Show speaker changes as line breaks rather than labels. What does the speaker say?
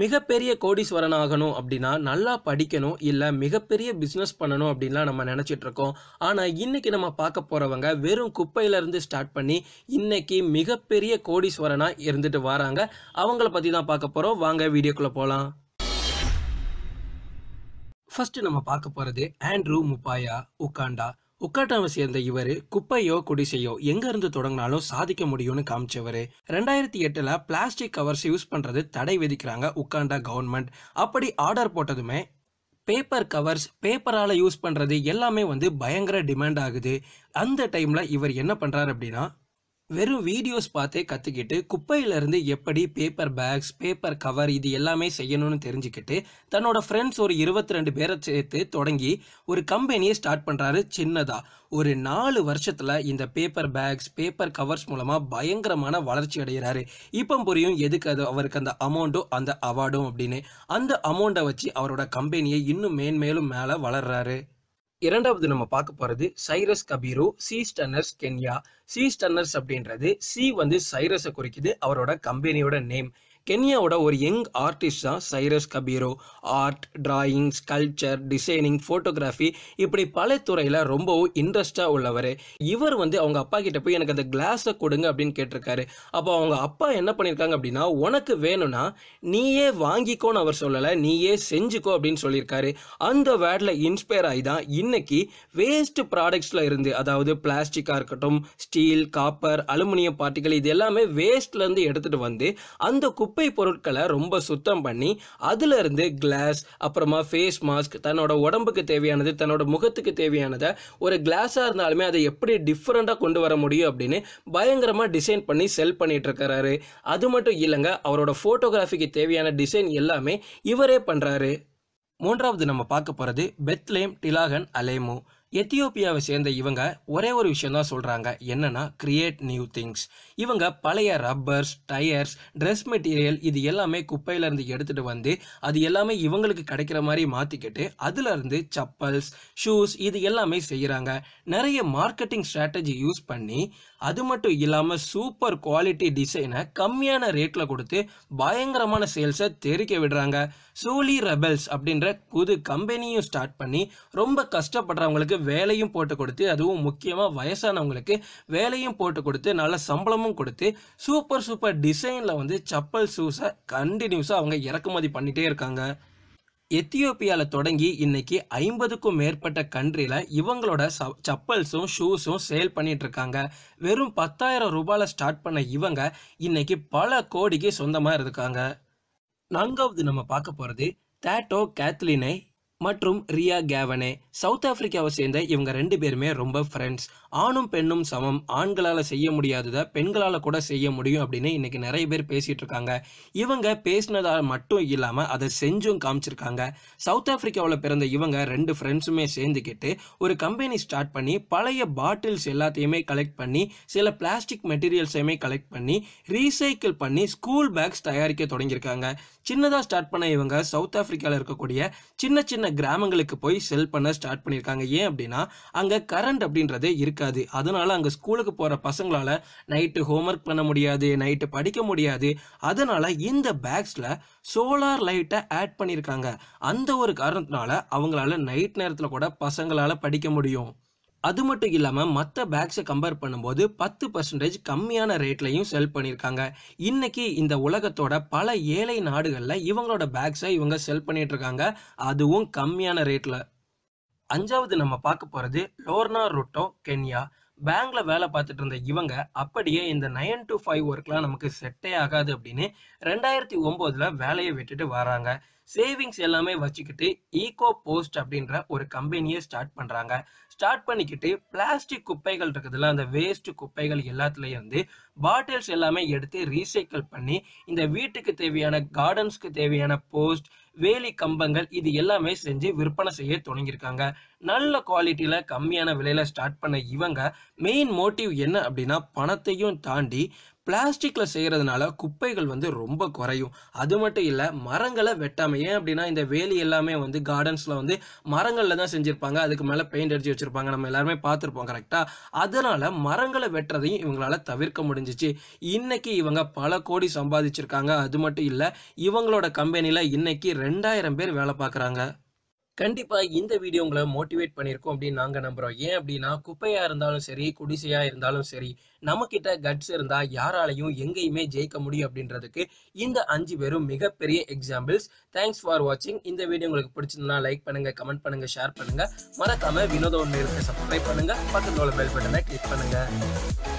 மிகப்பெரிய கோடீஸ்வரன் ஆகணும் அப்படின்னா நல்லா படிக்கணும் இல்லை மிகப்பெரிய பிஸ்னஸ் பண்ணணும் அப்படின்லாம் நம்ம நினச்சிட்டு இருக்கோம் ஆனால் இன்னைக்கு நம்ம பார்க்க போகிறவங்க வெறும் குப்பையிலேருந்து ஸ்டார்ட் பண்ணி இன்னைக்கு மிகப்பெரிய கோடீஸ்வரனாக இருந்துட்டு வராங்க அவங்கள பற்றி தான் பார்க்க போகிறோம் வாங்க வீடியோக்குள்ளே போகலாம் ஃபர்ஸ்ட் நம்ம பார்க்க போகிறது ஆண்ட்ரூ முப்பாயா உக்காண்டா உக்காட்டாவை சேர்ந்த இவர் குப்பையோ குடிசையோ எங்க இருந்து தொடங்கினாலும் சாதிக்க முடியும்னு காமிச்சவர் ரெண்டாயிரத்தி எட்டுல பிளாஸ்டிக் கவர்ஸ் யூஸ் பண்றது தடை விதிக்கிறாங்க உக்காண்டா கவர்மெண்ட் அப்படி ஆர்டர் போட்டதுமே பேப்பர் கவர்ஸ் பேப்பரால் யூஸ் பண்ணுறது எல்லாமே வந்து பயங்கர டிமாண்ட் ஆகுது அந்த டைமில் இவர் என்ன பண்ணுறாரு அப்படின்னா வெறும் வீடியோஸ் பார்த்தே கற்றுக்கிட்டு குப்பையிலேருந்து எப்படி பேப்பர் பேக்ஸ் பேப்பர் கவர் இது எல்லாமே செய்யணும்னு தெரிஞ்சுக்கிட்டு தன்னோட ஃப்ரெண்ட்ஸ் ஒரு இருபத்தி ரெண்டு பேரை சேர்த்து தொடங்கி ஒரு கம்பெனியை ஸ்டார்ட் பண்ணுறாரு சின்னதாக ஒரு நாலு வருஷத்தில் இந்த பேப்பர் பேக்ஸ் பேப்பர் கவர்ஸ் மூலமாக பயங்கரமான வளர்ச்சி அடைகிறாரு இப்போ புரியும் எதுக்கு அது அவருக்கு அந்த அமௌண்ட்டும் அந்த அவார்டும் அப்படின்னு அந்த அமௌண்ட்டை வச்சு அவரோட கம்பெனியை இன்னும் மேன்மேலும் மேலே வளர்றாரு இரண்டாவது நம்ம பார்க்க போறது Cyrus Kabiro C stunners Kenya C stunners அப்படின்றது சி வந்து சைரஸை குறிக்குது அவரோட கம்பெனியோட நேம் கென்யாவோட ஒரு யங் ஆர்டிஸ்ட் தான் Cyrus Kabiro art drawing culture designing photography இப்படி பல துறையில் ரொம்பவும் இன்ட்ரெஸ்டாக உள்ளவர் இவர் வந்து அவங்க அப்பா கிட்ட போய் எனக்கு அந்த கிளாஸை கொடுங்க அப்படின்னு கேட்டிருக்காரு அப்போ அவங்க அப்பா என்ன பண்ணியிருக்காங்க அப்படின்னா உனக்கு வேணும்னா நீயே வாங்கிக்கோன்னு அவர் சொல்லலை நீயே செஞ்சுக்கோ அப்படின்னு சொல்லியிருக்காரு அந்த வேர்டில் இன்ஸ்பயர் ஆகி தான் இன்னைக்கு வேஸ்ட் ப்ராடக்ட்ஸில் இருந்து அதாவது பிளாஸ்டிக்காக இருக்கட்டும் ஸ்டீல் காப்பர் அலுமினியம் பார்ட்டிகள் இது எல்லாமே வேஸ்ட்லேருந்து எடுத்துகிட்டு வந்து அந்த குப்பை குப்பை பொருட்களை ரொம்ப சுத்தம் பண்ணி அதுலேருந்து கிளாஸ் அப்புறமா ஃபேஸ் மாஸ்க் தன்னோட உடம்புக்கு தேவையானது தன்னோட முகத்துக்கு தேவையானதை ஒரு கிளாஸா இருந்தாலுமே அதை எப்படி டிஃப்ரெண்ட்டாக கொண்டு வர முடியும் அப்படின்னு பயங்கரமாக டிசைன் பண்ணி செல் பண்ணிட்டு இருக்கிறாரு அது மட்டும் இல்லைங்க அவரோட ஃபோட்டோகிராஃபிக்கு தேவையான டிசைன் எல்லாமே இவரே பண்றாரு மூன்றாவது நம்ம பார்க்க போகிறது பெத்லேம் டிலாகன் அலேமோ எத்தியோப்பியாவை சேர்ந்த இவங்க ஒரே ஒரு விஷயம் தான் சொல்கிறாங்க என்னென்னா கிரியேட் நியூ திங்ஸ் இவங்க பழைய ரப்பர்ஸ் டயர்ஸ் ட்ரெஸ் மெட்டீரியல் இது எல்லாமே குப்பையிலேருந்து எடுத்துகிட்டு வந்து அது எல்லாமே இவங்களுக்கு கிடைக்கிற மாதிரி மாற்றிக்கிட்டு அதுலேருந்து சப்பல்ஸ் ஷூஸ் இது எல்லாமே செய்கிறாங்க நிறைய மார்க்கெட்டிங் ஸ்ட்ராட்டஜி யூஸ் பண்ணி அது மட்டும் இல்லாமல் சூப்பர் குவாலிட்டி டிசைனை கம்மியான ரேட்டில் கொடுத்து பயங்கரமான சேல்ஸை தெரிக்க விடுறாங்க சோலி ரபல்ஸ் அப்படின்ற புது கம்பெனியும் ஸ்டார்ட் பண்ணி ரொம்ப கஷ்டப்படுறவங்களுக்கு வேலையும் போட்டு கொடுத்து அதுவும் முக்கியமாக வயசானவங்களுக்கு வேலையும் போட்டு கொடுத்து நல்ல சம்பளமும் கொடுத்து சூப்பர் சூப்பர் டிசைனில் வந்து சப்பல் ஷூஸை கண்டினியூஸாக அவங்க இறக்குமதி பண்ணிகிட்டே இருக்காங்க எத்தியோப்பியாவில் தொடங்கி இன்னைக்கு ஐம்பதுக்கும் மேற்பட்ட கண்ட்ரியில் இவங்களோட சப்பல்ஸும் ஷூஸும் சேல் பண்ணிட்டு இருக்காங்க வெறும் பத்தாயிரம் ரூபாயில் ஸ்டார்ட் பண்ண இவங்க இன்னைக்கு பல கோடிக்கு சொந்தமாக இருக்காங்க நான்காவது நம்ம பார்க்க போகிறது தேட்டோ கேத்லினை மற்றும் ரியா கேவனே சவுத் ஆப்பிரிக்காவை சேர்ந்த இவங்க ரெண்டு பேருமே ரொம்ப ஃப்ரெண்ட்ஸ் ஆணும் பெண்ணும் சமம் ஆண்களால் செய்ய முடியாததை பெண்களால் கூட செய்ய முடியும் அப்படின்னு இன்றைக்கி நிறைய பேர் பேசிகிட்டு இருக்காங்க இவங்க பேசினதால் மட்டும் இல்லாமல் அதை செஞ்சும் காமிச்சிருக்காங்க சவுத் ஆப்பிரிக்காவில் பிறந்த இவங்க ரெண்டு ஃப்ரெண்ட்ஸுமே சேர்ந்துக்கிட்டு ஒரு கம்பெனி ஸ்டார்ட் பண்ணி பழைய பாட்டில்ஸ் எல்லாத்தையுமே கலெக்ட் பண்ணி சில பிளாஸ்டிக் மெட்டீரியல்ஸையுமே கலெக்ட் பண்ணி ரீசைக்கிள் பண்ணி ஸ்கூல் பேக்ஸ் தயாரிக்க தொடங்கியிருக்காங்க சின்னதாக ஸ்டார்ட் பண்ண இவங்க சவுத் ஆப்பிரிக்காவில் இருக்கக்கூடிய சின்ன சின்ன கிராமங்களுக்கு போய் செல் பண்ண ஸ்டார்ட் பண்ணியிருக்காங்க ஏன் அப்படின்னா அங்கே கரண்ட் அப்படின்றதே இருக்காது அதனால் அங்கே ஸ்கூலுக்கு போகிற பசங்களால் நைட்டு ஹோம்ஒர்க் பண்ண முடியாது நைட்டு படிக்க முடியாது அதனால் இந்த பேக்ஸில் சோலார் லைட்டை ஆட் பண்ணியிருக்காங்க அந்த ஒரு காரணத்தினால அவங்களால நைட் நேரத்தில் கூட பசங்களால் படிக்க முடியும் அது மட்டும் இல்லாமல் மற்ற பேக்ஸை கம்பேர் பண்ணும்போது பத்து பர்சன்டேஜ் கம்மியான ரேட்லையும் செல் பண்ணியிருக்காங்க இன்னைக்கு இந்த உலகத்தோட பல ஏழை நாடுகளில் இவங்களோட பேக்ஸை இவங்க செல் பண்ணிட்டு இருக்காங்க அதுவும் கம்மியான ரேட்டில் அஞ்சாவது நம்ம பார்க்க போகிறது லோர்னா ரூட்டோ கென்யா பேங்க்ல வேலை பார்த்துட்டு இருந்த இவங்க அப்படியே இந்த நைன் டு ஃபைவ் ஒர்க்லாம் நமக்கு செட்டே ஆகாது அப்படின்னு ரெண்டாயிரத்தி ஒம்போதில் வேலையை விட்டுட்டு வராங்க சேவிங்ஸ் எல்லாமே வச்சுக்கிட்டு ஈகோ போஸ்ட் அப்படின்ற ஒரு கம்பெனியை ஸ்டார்ட் பண்ணுறாங்க ஸ்டார்ட் பண்ணிக்கிட்டு பிளாஸ்டிக் குப்பைகள் இருக்குதுல அந்த வேஸ்ட் குப்பைகள் எல்லாத்துலேயும் இருந்து பாட்டில்ஸ் எல்லாமே எடுத்து ரீசைக்கிள் பண்ணி இந்த வீட்டுக்கு தேவையான கார்டன்ஸ்க்கு தேவையான போஸ்ட் வேலி கம்பங்கள் இது எல்லாமே செஞ்சு விற்பனை செய்ய தொடங்கியிருக்காங்க நல்ல குவாலிட்டியில் கம்மியான விலையில் ஸ்டார்ட் பண்ண இவங்க மெயின் மோட்டிவ் என்ன அப்படின்னா பணத்தையும் தாண்டி பிளாஸ்டிக்கில் செய்கிறதுனால குப்பைகள் வந்து ரொம்ப குறையும் அது மட்டும் இல்லை மரங்களை வெட்டாமல் ஏன் அப்படின்னா இந்த வேலி எல்லாமே வந்து கார்டன்ஸில் வந்து மரங்களில் தான் செஞ்சுருப்பாங்க அதுக்கு மேலே பெயிண்ட் அடித்து வச்சுருப்பாங்க நம்ம எல்லாருமே பார்த்துருப்போம் கரெக்டாக அதனால் மரங்களை வெட்டுறதையும் இவங்களால தவிர்க்க முடிஞ்சிச்சு இன்னைக்கு இவங்க பல கோடி சம்பாதிச்சிருக்காங்க அது மட்டும் இல்லை இவங்களோட கம்பெனியில் இன்னைக்கு ரெண்டாயிரம் பேர் வேலை பார்க்குறாங்க கண்டிப்பாக இந்த வீடியோ உங்களை மோட்டிவேட் பண்ணியிருக்கோம் அப்படின்னு நாங்கள் நம்புகிறோம் ஏன் அப்படின்னா குப்பையாக இருந்தாலும் சரி குடிசையாக இருந்தாலும் சரி நம்மக்கிட்ட கட்ஸ் இருந்தால் யாராலையும் எங்கேயுமே ஜெயிக்க முடியும் அப்படின்றதுக்கு இந்த அஞ்சு பேரும் மிகப்பெரிய எக்ஸாம்பிள்ஸ் தேங்க்ஸ் ஃபார் வாட்சிங் இந்த வீடியோ உங்களுக்கு பிடிச்சிருந்தா லைக் பண்ணுங்கள் கமெண்ட் பண்ணுங்கள் ஷேர் பண்ணுங்கள் மறக்காமல் வினோத ஒன்று இருக்க சப்ஸ்கிரைப் பண்ணுங்கள் பக்கத்தில் உள்ள பெல் பட்டனை கிளிக் பண்ணுங்கள்